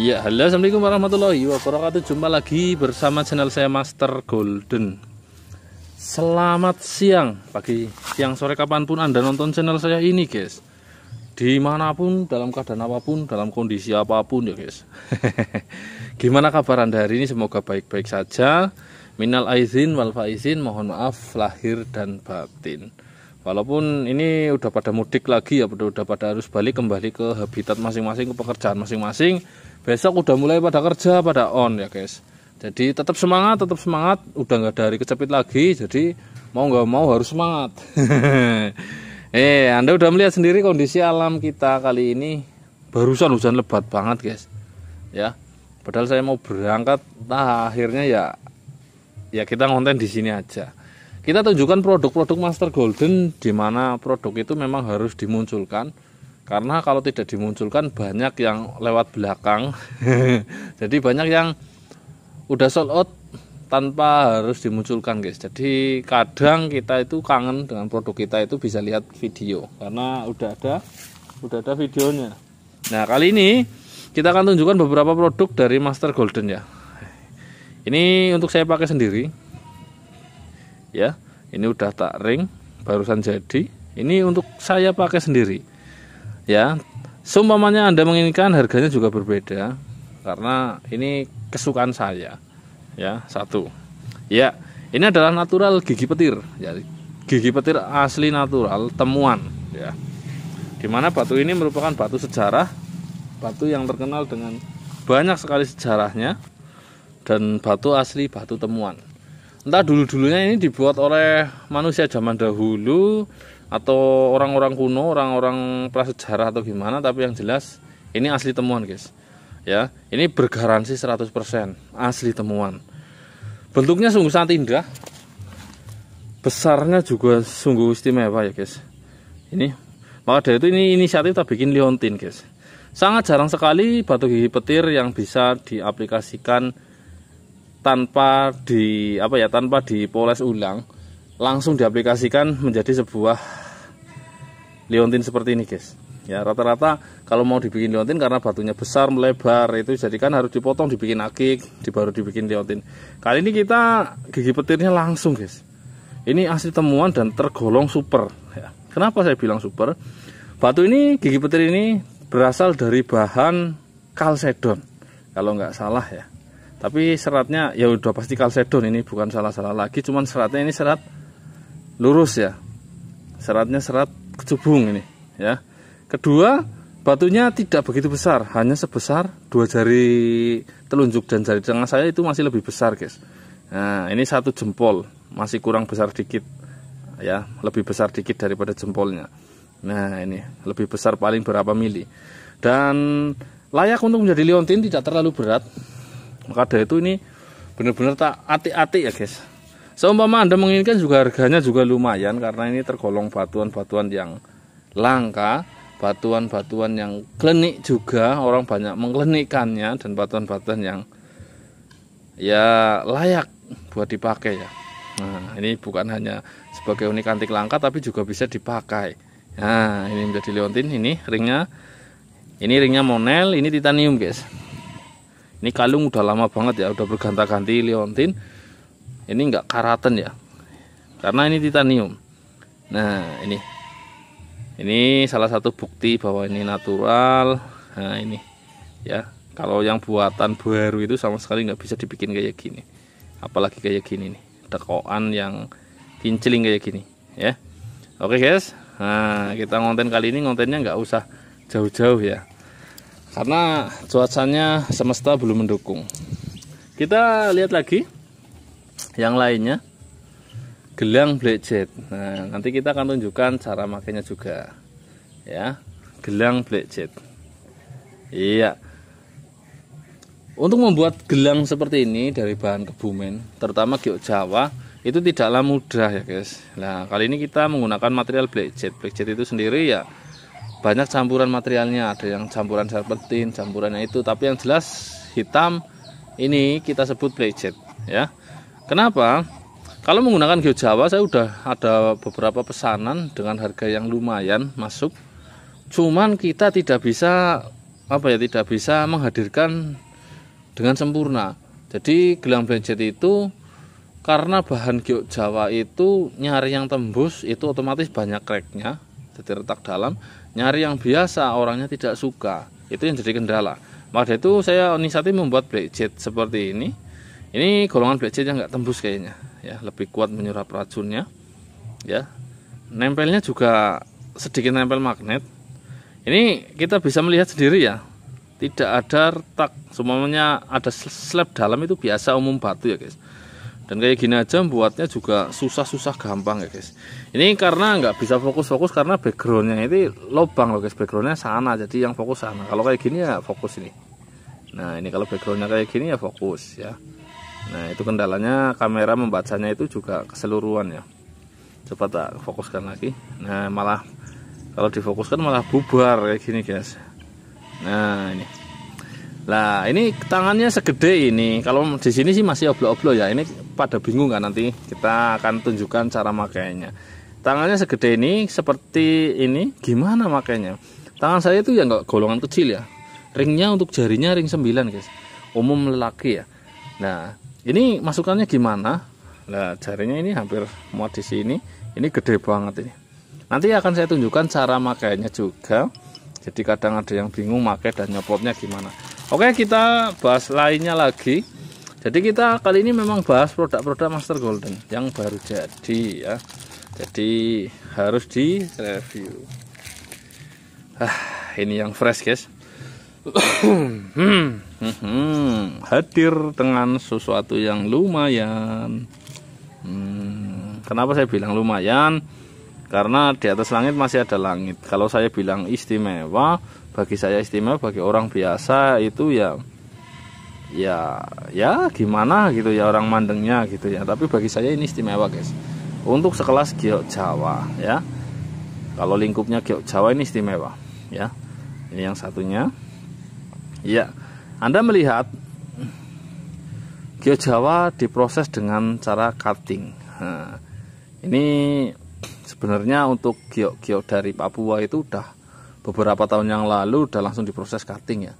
Ya, halo, assalamualaikum warahmatullahi wabarakatuh. Jumpa lagi bersama channel saya, Master Golden. Selamat siang, pagi, siang, sore, kapanpun Anda nonton channel saya ini guys Dimanapun, dalam keadaan apapun, dalam kondisi apapun ya guys Gimana kabar Anda hari ini? Semoga baik-baik saja Minal aizin wal faizin, mohon maaf lahir dan batin Walaupun ini udah pada mudik lagi ya, udah pada harus balik kembali ke habitat masing-masing, ke pekerjaan masing-masing. Besok udah mulai pada kerja, pada on ya guys jadi tetap semangat tetap semangat udah nggak dari kecepit lagi jadi mau nggak mau harus semangat eh anda udah melihat sendiri kondisi alam kita kali ini barusan hujan lebat banget guys ya padahal saya mau berangkat nah akhirnya ya ya kita konten di sini aja kita tunjukkan produk-produk Master Golden di mana produk itu memang harus dimunculkan karena kalau tidak dimunculkan banyak yang lewat belakang jadi banyak yang udah sold out tanpa harus dimunculkan guys jadi kadang kita itu kangen dengan produk kita itu bisa lihat video karena udah ada udah ada videonya nah kali ini kita akan tunjukkan beberapa produk dari Master Golden ya ini untuk saya pakai sendiri ya ini udah tak ring barusan jadi ini untuk saya pakai sendiri ya seumpamanya anda menginginkan harganya juga berbeda karena ini kesukaan saya ya satu ya ini adalah natural gigi petir ya gigi petir asli natural temuan ya dimana batu ini merupakan batu sejarah batu yang terkenal dengan banyak sekali sejarahnya dan batu asli batu temuan entah dulu dulunya ini dibuat oleh manusia zaman dahulu atau orang-orang kuno orang-orang prasejarah atau gimana tapi yang jelas ini asli temuan guys ya ini bergaransi 100% asli temuan bentuknya sungguh sangat indah besarnya juga sungguh istimewa ya guys ini maka dari itu ini inisiatif kita bikin liontin guys sangat jarang sekali batu gigi petir yang bisa diaplikasikan tanpa di apa ya tanpa dipoles ulang langsung diaplikasikan menjadi sebuah liontin seperti ini guys ya rata-rata kalau mau dibikin liontin karena batunya besar melebar itu jadi kan harus dipotong dibikin akik di dibikin liontin kali ini kita gigi petirnya langsung guys ini asli temuan dan tergolong super ya. kenapa saya bilang super batu ini gigi petir ini berasal dari bahan kalsedon kalau nggak salah ya tapi seratnya ya udah pasti kalsedon ini bukan salah-salah lagi cuman seratnya ini serat lurus ya seratnya serat kecubung ini ya Kedua, batunya tidak begitu besar, hanya sebesar dua jari telunjuk dan jari tengah saya itu masih lebih besar, guys. Nah, ini satu jempol, masih kurang besar dikit, ya, lebih besar dikit daripada jempolnya. Nah, ini lebih besar paling berapa mili. Dan layak untuk menjadi liontin tidak terlalu berat. Maka dari itu ini benar-benar tak atik-atik ya, guys. Seumpama Anda menginginkan juga harganya juga lumayan karena ini tergolong batuan-batuan yang langka batuan-batuan yang klenik juga orang banyak mengklenikannya dan batuan-batuan yang ya layak buat dipakai ya nah ini bukan hanya sebagai unik antik langka tapi juga bisa dipakai nah ini menjadi leontin ini ringnya ini ringnya monel ini titanium guys ini kalung udah lama banget ya udah berganta ganti leontin ini enggak karaten ya karena ini titanium nah ini ini salah satu bukti bahwa ini natural nah ini ya kalau yang buatan baru itu sama sekali nggak bisa dibikin kayak gini apalagi kayak gini nih tekoan yang kinceling kayak gini ya oke guys nah kita ngonten kali ini ngontennya nggak usah jauh-jauh ya karena cuacanya semesta belum mendukung kita lihat lagi yang lainnya gelang blackjet nah, nanti kita akan tunjukkan cara makainya juga ya gelang blackjet iya untuk membuat gelang seperti ini dari bahan kebumen terutama giok jawa itu tidaklah mudah ya guys nah kali ini kita menggunakan material blackjet blackjet itu sendiri ya banyak campuran materialnya ada yang campuran serpentin campurannya itu tapi yang jelas hitam ini kita sebut blackjet ya kenapa kalau menggunakan Geo Jawa saya sudah ada beberapa pesanan dengan harga yang lumayan masuk. Cuman kita tidak bisa apa ya tidak bisa menghadirkan dengan sempurna. Jadi gelang blanket itu karena bahan Geo Jawa itu nyari yang tembus itu otomatis banyak cracknya jadi retak dalam nyari yang biasa orangnya tidak suka itu yang jadi kendala maka itu saya inisiatif membuat blanket seperti ini ini golongan blanket yang nggak tembus kayaknya ya lebih kuat menyerap racunnya ya nempelnya juga sedikit nempel magnet ini kita bisa melihat sendiri ya tidak ada retak semuanya ada slab dalam itu biasa umum batu ya guys dan kayak gini aja buatnya juga susah-susah gampang ya guys ini karena nggak bisa fokus-fokus karena backgroundnya ini lubang. loh guys backgroundnya sana jadi yang fokus sana kalau kayak gini ya fokus ini nah ini kalau backgroundnya kayak gini ya fokus ya Nah itu kendalanya kamera membacanya itu juga keseluruhan ya. Coba tak fokuskan lagi. Nah malah kalau difokuskan malah bubar kayak gini guys. Nah ini. Nah ini tangannya segede ini. Kalau di sini sih masih oblo-oblo ya. Ini pada bingung kan nanti kita akan tunjukkan cara makainya. Tangannya segede ini seperti ini. Gimana makainya? Tangan saya itu ya nggak golongan kecil ya. Ringnya untuk jarinya ring 9 guys. Umum lelaki ya. Nah ini masukannya gimana nah jarinya ini hampir muat di sini ini gede banget ini nanti akan saya tunjukkan cara makainya juga jadi kadang ada yang bingung makai dan nyopotnya gimana oke kita bahas lainnya lagi jadi kita kali ini memang bahas produk-produk Master Golden yang baru jadi ya jadi harus di review ah ini yang fresh guys Hmm. hadir dengan sesuatu yang lumayan. Hmm, kenapa saya bilang lumayan? Karena di atas langit masih ada langit. Kalau saya bilang istimewa, bagi saya istimewa, bagi orang biasa itu ya ya ya gimana gitu ya orang mandengnya gitu ya. Tapi bagi saya ini istimewa, guys. Untuk sekelas giok Jawa ya. Kalau lingkupnya giok Jawa ini istimewa ya. Ini yang satunya. Ya, Anda melihat Geo Jawa diproses dengan cara cutting. Nah, ini sebenarnya untuk geo-geo dari Papua itu udah beberapa tahun yang lalu udah langsung diproses cutting ya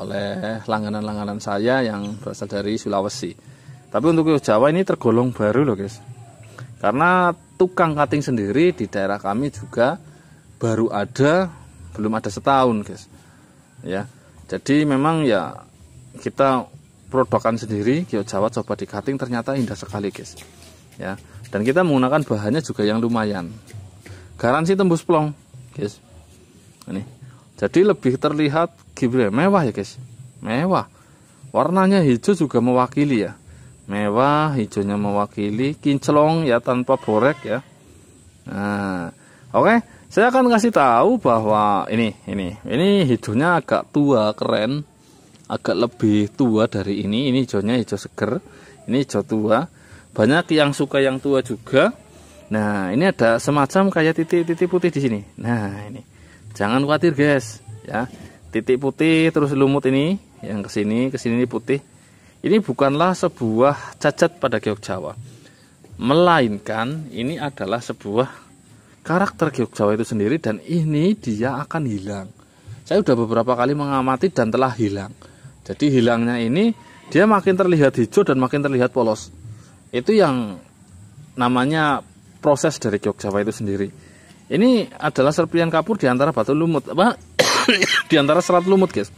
oleh langganan-langganan saya yang berasal dari Sulawesi. Tapi untuk geo Jawa ini tergolong baru loh guys. Karena tukang cutting sendiri di daerah kami juga baru ada belum ada setahun guys. Ya, jadi memang ya kita produkan sendiri Gio Jawa coba di cutting ternyata indah sekali guys ya dan kita menggunakan bahannya juga yang lumayan garansi tembus plong guys ini jadi lebih terlihat gibre mewah ya guys mewah warnanya hijau juga mewakili ya mewah hijaunya mewakili kinclong ya tanpa borek ya nah oke okay saya akan kasih tahu bahwa ini ini ini hijaunya agak tua keren agak lebih tua dari ini ini hijaunya hijau seger ini hijau tua banyak yang suka yang tua juga nah ini ada semacam kayak titik-titik putih di sini nah ini jangan khawatir guys ya titik putih terus lumut ini yang kesini kesini ini putih ini bukanlah sebuah cacat pada geok Jawa melainkan ini adalah sebuah karakter Giok Jawa itu sendiri dan ini dia akan hilang. Saya sudah beberapa kali mengamati dan telah hilang. Jadi hilangnya ini dia makin terlihat hijau dan makin terlihat polos. Itu yang namanya proses dari Giok Jawa itu sendiri. Ini adalah serpian kapur di antara batu lumut, apa di antara serat lumut, guys.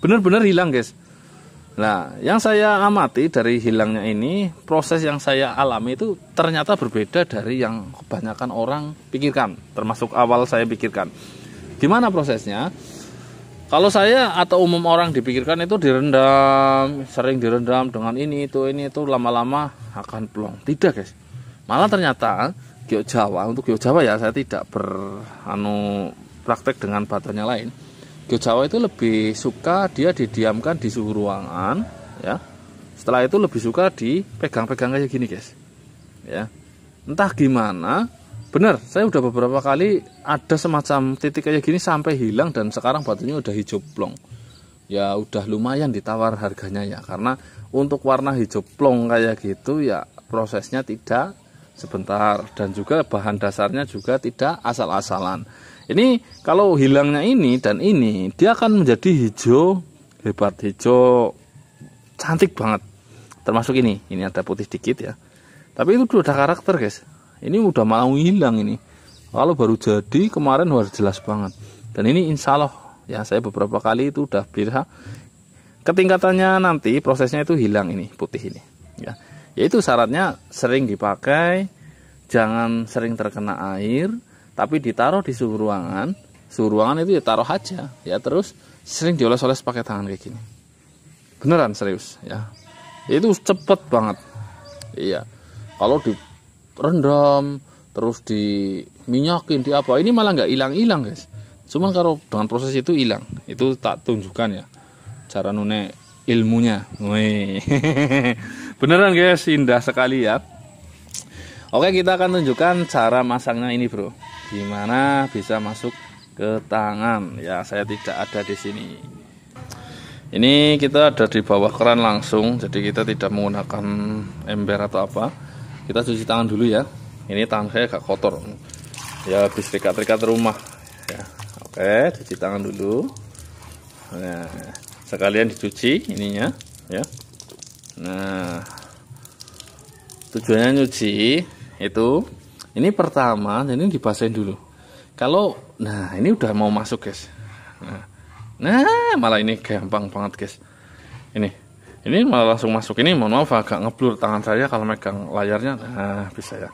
Benar-benar hilang, guys. Nah, yang saya amati dari hilangnya ini, proses yang saya alami itu ternyata berbeda dari yang kebanyakan orang pikirkan, termasuk awal saya pikirkan. Gimana prosesnya? Kalau saya atau umum orang dipikirkan itu direndam, sering direndam dengan ini itu ini itu lama-lama akan plong. Tidak, guys. Malah ternyata Geo Jawa untuk Geo Jawa ya saya tidak beranu praktek dengan batonya lain Gyo Jawa itu lebih suka dia didiamkan di suhu ruangan ya. Setelah itu lebih suka dipegang-pegang kayak gini guys. Ya. Entah gimana, benar saya udah beberapa kali ada semacam titik kayak gini sampai hilang dan sekarang batunya udah hijau plong. Ya udah lumayan ditawar harganya ya karena untuk warna hijau plong kayak gitu ya prosesnya tidak sebentar dan juga bahan dasarnya juga tidak asal-asalan. Ini kalau hilangnya ini dan ini, dia akan menjadi hijau hebat, hijau cantik banget. Termasuk ini, ini ada putih dikit ya. Tapi itu sudah karakter guys. Ini udah mau hilang ini. Kalau baru jadi kemarin luar jelas banget. Dan ini insya Allah ya saya beberapa kali itu udah pelihara. Ketingkatannya nanti prosesnya itu hilang ini putih ini. Ya, yaitu syaratnya sering dipakai, jangan sering terkena air tapi ditaruh di suhu ruangan suhu ruangan itu ya taruh aja ya terus sering dioles-oles pakai tangan kayak gini beneran serius ya itu cepet banget iya kalau di rendam terus di minyakin di apa ini malah nggak hilang-hilang guys cuman kalau dengan proses itu hilang itu tak tunjukkan ya cara nune ilmunya beneran guys indah sekali ya oke kita akan tunjukkan cara masangnya ini bro gimana bisa masuk ke tangan ya saya tidak ada di sini ini kita ada di bawah keran langsung jadi kita tidak menggunakan ember atau apa kita cuci tangan dulu ya ini tangan saya agak kotor ya habis rikat-rikat rumah ya, oke cuci tangan dulu nah sekalian dicuci ininya ya nah tujuannya nyuci itu ini pertama, ini dibasahin dulu. Kalau nah ini udah mau masuk, guys. Nah, nah malah ini gampang banget, guys. Ini ini malah langsung masuk ini mohon maaf agak ngeblur tangan saya kalau megang layarnya nah bisa ya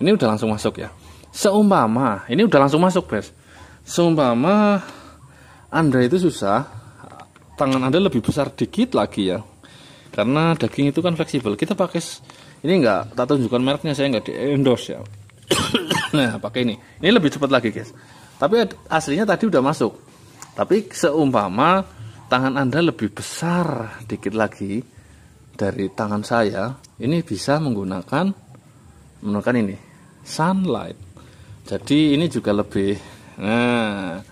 ini udah langsung masuk ya seumpama ini udah langsung masuk guys. seumpama anda itu susah tangan anda lebih besar dikit lagi ya karena daging itu kan fleksibel kita pakai ini enggak tak tunjukkan mereknya saya enggak di endorse ya nah, pakai ini. Ini lebih cepat lagi, guys. Tapi aslinya tadi udah masuk. Tapi seumpama tangan Anda lebih besar dikit lagi dari tangan saya, ini bisa menggunakan menggunakan ini, sunlight. Jadi ini juga lebih nah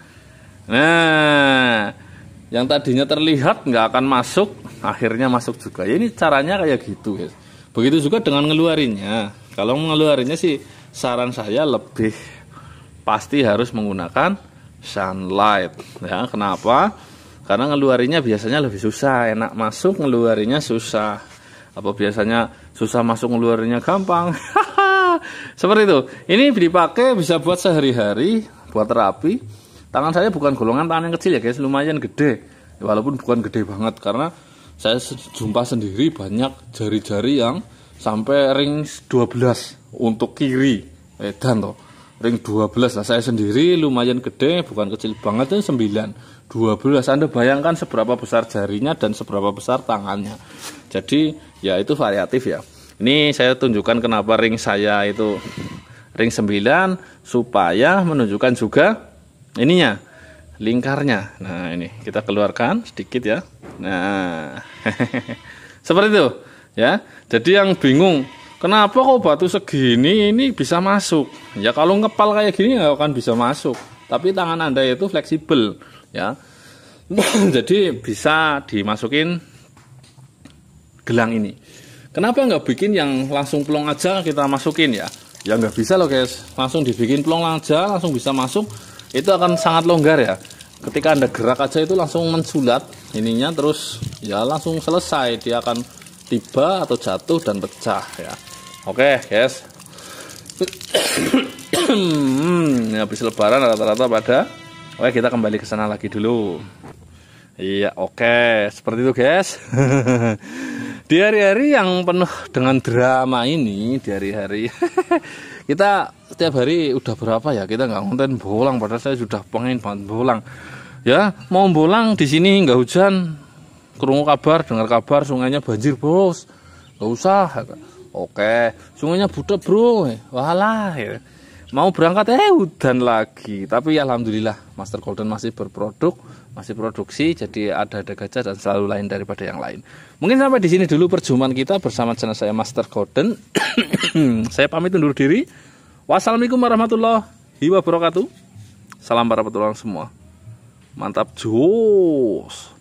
nah yang tadinya terlihat nggak akan masuk akhirnya masuk juga ya ini caranya kayak gitu guys begitu juga dengan ngeluarinnya kalau ngeluarinnya sih saran saya lebih pasti harus menggunakan sunlight ya kenapa karena ngeluarinya biasanya lebih susah enak masuk ngeluarinya susah apa biasanya susah masuk ngeluarinya gampang seperti itu ini dipakai bisa buat sehari-hari buat terapi tangan saya bukan golongan tangan yang kecil ya guys lumayan gede walaupun bukan gede banget karena saya jumpa sendiri banyak jari-jari yang sampai ring 12 untuk kiri edan toh ring 12 lah saya sendiri lumayan gede bukan kecil banget itu 9 12 Anda bayangkan seberapa besar jarinya dan seberapa besar tangannya jadi ya itu variatif ya ini saya tunjukkan kenapa ring saya itu ring 9 supaya menunjukkan juga ininya lingkarnya nah ini kita keluarkan sedikit ya nah seperti itu ya jadi yang bingung Kenapa kok batu segini ini bisa masuk? Ya kalau ngepal kayak gini nggak akan bisa masuk. Tapi tangan Anda itu fleksibel, ya. Jadi bisa dimasukin gelang ini. Kenapa nggak bikin yang langsung plong aja kita masukin ya? Ya nggak bisa loh guys, langsung dibikin plong aja, langsung bisa masuk, itu akan sangat longgar ya ketika anda gerak aja itu langsung mensulat ininya terus ya langsung selesai dia akan tiba atau jatuh dan pecah ya Oke, okay, guys. Hmm, habis lebaran rata-rata pada Oke, kita kembali ke sana lagi dulu. Iya, oke. Okay. Seperti itu, guys. di hari-hari yang penuh dengan drama ini, di hari-hari kita setiap hari udah berapa ya kita nggak konten bolang pada saya sudah pengen banget bolang ya mau bolang di sini nggak hujan kerungu kabar dengar kabar sungainya banjir bos nggak usah Oke, sungainya butuh bro. Walah, ya. mau berangkat eh hutan lagi. Tapi alhamdulillah Master Golden masih berproduk, masih produksi, jadi ada ada gajah dan selalu lain daripada yang lain. Mungkin sampai di sini dulu perjumpaan kita bersama channel saya Master Golden. saya pamit undur diri. Wassalamualaikum warahmatullahi wabarakatuh. Salam para petualang semua. Mantap jus.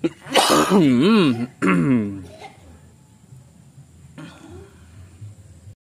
Hmm.